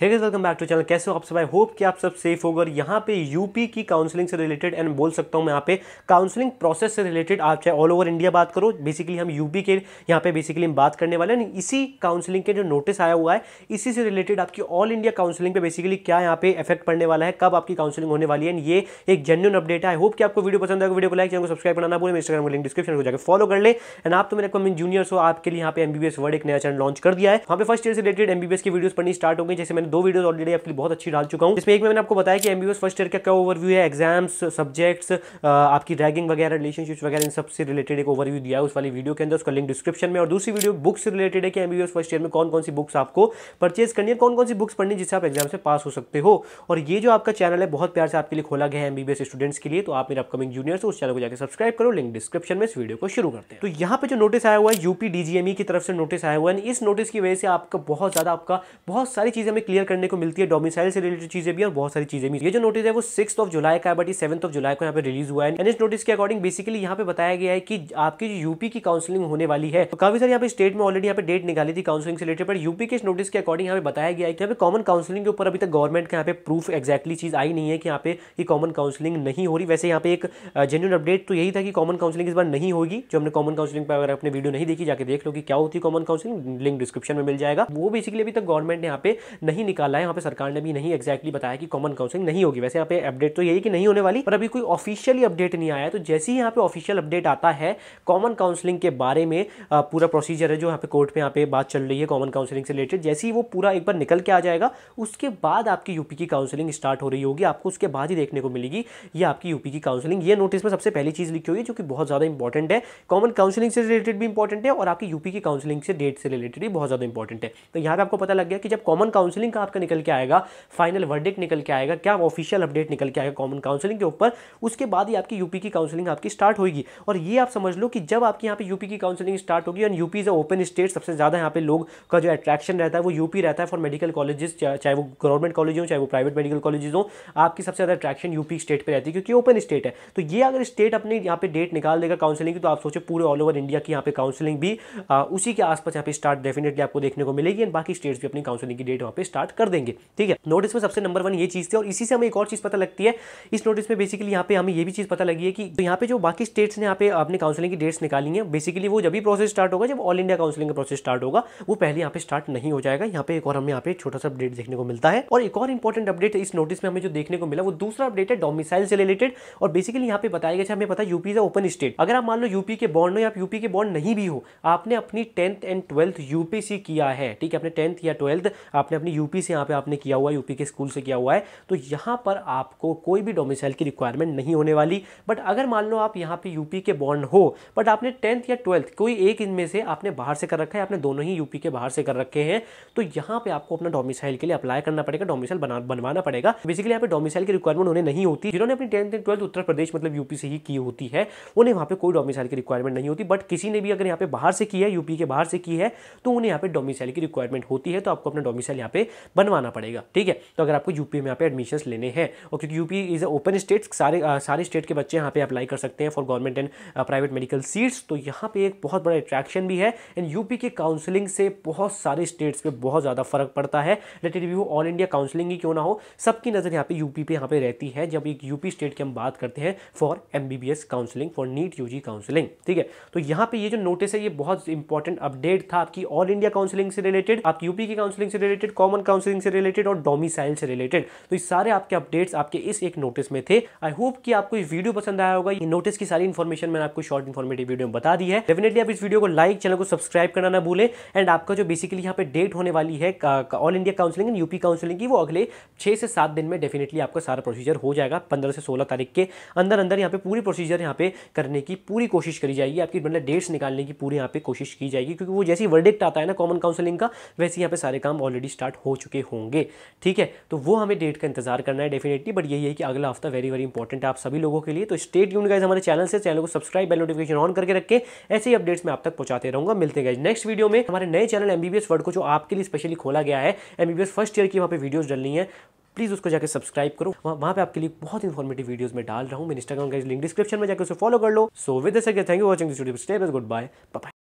hey guys welcome back to channel कैसे हो आप सब आई होप कि आप सब सेफ होगा और यहाँ पे यूपी की काउंसलिंग से रिलेटेड एंड बोल सकता हूँ मैं यहाँ पे काउंसलिंग प्रोसेस से रिलेटेड आप चाहे ऑल ओवर इंडिया बात करो बेसिकली हम यूपी के यहाँ पे बेसिकली हम बात करने वाले हैं इसी काउंसलिंग के जो नोटिस आया हुआ है इसी से रिलेटेड आपकी ऑल इंडिया काउंसलिंग पे बेसिकली क्या यहाँ पे इफेक्ट पड़ने वाला है कब आपकी काउंसलिंग होने वाली है ये एक जेन्यून अपडेट है आई होप कि आपको वीडियो पसंद आएगा वीडियो को लाइक चैनल को सब्सक्राइब करना भूलें इंस्टाग्राम का लिंक डिस्क्रिप्शन को जाकर फॉलो कर ले एंड आप तो मेरे कमिंग जूनियर्स हो आपके लिए यहाँ पे एमबीबीएस वर्ड एक नया चैनल लॉन्च कर दिया है वहाँ पे फर्स्ट ईयर से रिलेटेड एमबीबीएस की वीडियोस पढ़नी स्टार्ट हो गई जैसे मैंने मैंने दो वीडियो ऑलरेडी आपके लिए बहुत अच्छी डाल चुका हूँ इसमें एक मैंने आपको बताया कि एमबीबीएस फर्स्ट ईयर का क्या ओवरव्यू है एग्जाम्स सब्जेक्ट्स आपकी रैगिंग वगैरह रिलेशनशिप्स वगैरह इन सबसे रिलेटेड एक ओवरव्यू दिया है उस वाली वीडियो के अंदर उसका लिंक डिस्क्रिप्शन में और दूसरी वीडियो बुक्स रिलेटेड है कि एमबीबीएस फर्स्ट ईयर में कौन कौन सी बुक्स आपको परचेज करनी है कौन कौन सी बुक्स पढ़नी जिससे आप एग्जाम से पास हो सकते हो और ये जो आपका चैनल है बहुत प्यार से आपके लिए खोला गया है एमबीबीएस स्टूडेंट्स के लिए तो आप मेरे अपकमिंग जूनियर्स उस चैनल को जाकर सब्सक्राइब करो लिंक डिस्क्रिप्शन में इस वीडियो को शुरू करते हैं तो यहाँ पे जो नोटिस आया हुआ है यूपी डीजीएमई e की तरफ से नोटिस आया हुआ है इस नोटिस की वजह से आपका बहुत ज्यादा आपका बहुत सारी चीजें हमें क्लियर क्लियर करने को मिलती है डोमिसाइल से रिलेटेड चीजें भी और बहुत सारी चीजें भी ये जो नोटिस है वो सिक्स ऑफ जुलाई का है बट ये सेवंथ ऑफ जुलाई को यहाँ पे रिलीज हुआ है एंड इस नोटिस के अकॉर्डिंग बेसिकली यहाँ पे बताया गया है कि आपकी जो यूपी की काउंसिलिंग होने वाली है तो काफी सारे यहाँ पे स्टेट में ऑलरेडी यहाँ पे डेट निकाली थी काउंसिलिंग से रिलेटेड पर यूपी के इस नोटिस के अकॉर्डिंग यहाँ पे बताया गया है कि यहाँ पे कॉमन काउंसिलिंग के ऊपर अभी तक गवर्नमेंट के यहाँ पे प्रूफ एक्जैक्टली चीज आई नहीं है कि यहाँ पे कॉमन काउंसिलिंग नहीं हो रही वैसे यहाँ पे एक जेन्यून अपडेट तो यही था कि कॉमन काउंसिलिंग इस बार नहीं होगी जो हमने कॉमन काउंसिलिंग पर अगर अपने वीडियो नहीं देखी जाके देख लो कि क्या होती है कॉमन काउंसिलिंग लिंक डिस्क्रिप्शन में मिल जाएगा वो बेसिकली अभी तक गवर्नमेंट ने यहाँ पे नहीं निकाला है यहाँ पे सरकार ने भी नहीं एक्जैक्टली बताया कि कॉमन काउंसिलिंग नहीं होगी वैसे यहाँ पे अपडेट तो यही कि नहीं होने वाली पर अभी कोई ऑफिशियली अपडेट नहीं आया तो जैसे ही यहाँ पे ऑफिशियल अपडेट आता है कॉमन काउंसलिंग के बारे में पूरा प्रोसीजर है जो यहाँ पे कोर्ट में यहाँ पे बात चल रही है कॉमन काउंसलिंग से रिलेटेड जैसे ही वो पूरा एक बार निकल के आ जाएगा उसके बाद आपकी यूपी की काउंसलिंग स्टार्ट हो रही होगी आपको उसके बाद ही देखने को मिलेगी ये आपकी यूपी की काउंसलिंग ये नोटिस में सबसे पहली चीज़ लिखी हुई है जो कि बहुत ज़्यादा इंपॉर्टेंट है कॉमन काउंसलिंग से रिलेटेड भी इंपॉर्टेंट है और आपकी यूपी की काउंसलिंग से डेट से रिलेटेड भी बहुत ज़्यादा इंपॉर्टेंट है तो यहाँ पे आपको पता लग गया कि जब कॉमन काउंसलिंग का आपका निकल के आएगा फाइनल वर्डिक निकल के आएगा क्या ऑफिशियल अपडेट निकल के आएगा कॉमन काउंसलिंग के ऊपर उसके बाद ही आपकी यूपी की काउंसलिंग आपकी स्टार्ट होगी और ये आप समझ लो कि जब आपकी यहाँ पे यूपी की काउंसलिंग स्टार्ट होगी and UP is open state सबसे ज़्यादा यहाँ पे लोग का जो अट्रैक्शन रहता है वो यूपी रहता है फॉर मेडिकल कॉलेजेस चाहे वो गवर्नमेंट कॉलेज हो चाहे वो प्राइवेट मेडिकल कॉलेजेस हो आपकी सबसे ज़्यादा अट्रैक्शन यूपी स्टेट पर रहती है क्योंकि ओपन स्टेट है तो ये अगर स्टेट अपने यहाँ पे डेट निकाल देगा काउंसलिंग की तो आप सोचे पूरे ऑल ओवर इंडिया की यहाँ पे काउंसलिंग भी उसी के आसपास यहाँ पे स्टार्ट डेफिनेटली आपको देखने को मिलेगी एंड बाकी स्टेट्स भी अपनी काउंसलिंग की डेट वहाँ पे स्टार्ट स्टार्ट कर देंगे ठीक है नोटिस में सबसे नंबर वन ये चीज़ थी और इसी से हमें एक और चीज़ पता लगती है इस नोटिस में बेसिकली यहाँ पे हमें ये भी चीज़ पता लगी है कि तो यहाँ पे जो बाकी स्टेट्स ने यहाँ पे अपने काउंसिलिंग की डेट्स निकाली है बेसिकली वो जब भी प्रोसेस स्टार्ट होगा जब ऑल इंडिया काउंसिलिंग का प्रोसेस स्टार्ट होगा वो पहले यहाँ पे स्टार्ट नहीं हो जाएगा यहाँ पे एक और हमें यहाँ पे छोटा सा अपडेट देखने को मिलता है और एक और इंपॉर्टेंट अपडेट इस नोटिस में हमें जो देखने को मिला वो दूसरा अपडेट है डोमिसाइल से रिलेटेड और बेसिकली यहाँ पे बताया गया हमें पता है यूपी इज ओपन स्टेट अगर आप मान लो यूपी के बॉन्ड हो या यूपी के बॉन्ड नहीं भी हो आपने अपनी टेंथ एंड ट्वेल्थ यूपीसी किया है ठीक है अपने टेंथ या ट्वेल्थ आपने अपनी यूपी से यहाँ पे आपने किया हुआ है यूपी के स्कूल से किया हुआ है तो यहाँ पर आपको कोई भी डोमिसाइल की रिक्वायरमेंट नहीं होने वाली बट अगर मान लो आप यहाँ पे यूपी के बॉन्ड हो बट आपने टेंथ या ट्वेल्थ कोई एक इनमें से आपने बाहर से कर रखा है आपने दोनों ही यूपी के बाहर से कर रखे हैं तो यहाँ पे आपको अपना डोमिसाइल के लिए अप्लाई करना पड़ेगा डोमिसाइल बनवाना पड़ेगा बेसिकली यहाँ पे डोमिसाइल की रिक्वायरमेंट उन्हें नहीं होती जिन्होंने अपनी tenth and twelfth Uttar Pradesh मतलब यूपी से ही की होती है उन्हें वहाँ पे कोई डोमिसाइल की रिक्वायरमेंट नहीं होती बट किसी ने भी अगर यहाँ पे बाहर से की है यूपी के बाहर से की है तो उन्हें यहाँ पे डोमिसाइल की रिक्वायरमेंट होती है तो आपको अपना डोमिसाइल यहाँ पे बनवाना पड़ेगा ठीक है तो अगर आपको यूपी में यहाँ पे एडमिशन लेने हैं और क्योंकि यूपी इज़ ओपन स्टेट सारे आ, सारे स्टेट के बच्चे यहाँ पे अप्लाई कर सकते हैं for government and private medical seats तो यहाँ पे एक बहुत बड़ा अट्रैक्शन भी है एंड यूपी के काउंसिलिंग से बहुत सारे स्टेट्स पर बहुत ज़्यादा फर्क पड़ता है लेट इट वो ऑल इंडिया काउंसिलिंग ही क्यों ना हो सबकी नज़र यहाँ पे यूपी पे यहाँ पे रहती है जब एक यूपी स्टेट की हम बात करते हैं for M counselling for NEET U counselling ठीक है तो यहाँ पे ये जो नोटिस है ये बहुत इंपॉर्टेंट अपडेट था आपकी ऑल इंडिया काउंसलिंग से रिलेटेड आपकी यूपी की काउंसलिंग से रिलेटेड कॉमन काउंसलिंग से रिलेटेड और डोमिसाइल से रिलेटेड तो ये सारे आपके अपडेट्स आपके इस एक नोटिस में थे आई होप कि आपको ये वीडियो पसंद आया होगा ये नोटिस की सारी इन्फॉर्मेशन मैंने आपको शॉर्ट इन्फॉर्मेटिव वीडियो में बता दी है डेफिनेटली आप इस वीडियो को लाइक चैनल को सब्सक्राइब करना ना भूलें एंड आपका जो बेसिकली यहाँ पे डेट होने वाली है all India counselling and UP counselling की वो अगले छह से सात दिन में डेफिनेटली आपका सारा प्रोसीजर हो जाएगा पंद्रह से सोलह तारीख के अंदर अंदर यहाँ पे पूरी प्रोसीजर यहाँ पे करने की पूरी कोशिश करी जाएगी आपकी मतलब डेट्स निकालने की पूरी यहाँ पे कोशिश की जाएगी क्योंकि वो जैसी वर्डिक्ट आता है ना कॉमन काउंसलिंग का वैसे यहाँ पे सारे काम ऑलरेडी स्टार्ट हो चुके होंगे ठीक है तो वो हमें डेट का इंतजार करना है डेफिनेटली बट यही है कि अगला हफ्ता वेरी वेरी इंपॉर्टेंट है आप सभी लोगों के लिए तो स्टेट यून गाइज हमारे चैनल से चैनल को सब्सक्राइब बेल नोटिफिकेशन ऑन करके रखें ऐसे ही अपडेट्स मैं आप तक पहुंचाते रहूंगा मिलते गए नेक्स्ट वीडियो में हमारे नए चैनल एमबीबीएस वर्ड को जो आपके लिए स्पेशली खोला गया है एमबीबीएस फर्स्ट ईयर की वहाँ पर वीडियोज डलनी है प्लीज़ उसको जाकर सब्सक्राइब करो वह, वहाँ पे आपके लिए बहुत इन्फॉर्मेटिव वीडियोस में डाल रहा हूँ मैं इंस्टाग्राम का लिंक डिस्क्रिप्शन में जाकर उसे फॉलो कर लो so with thank you watching this video stay good bye bye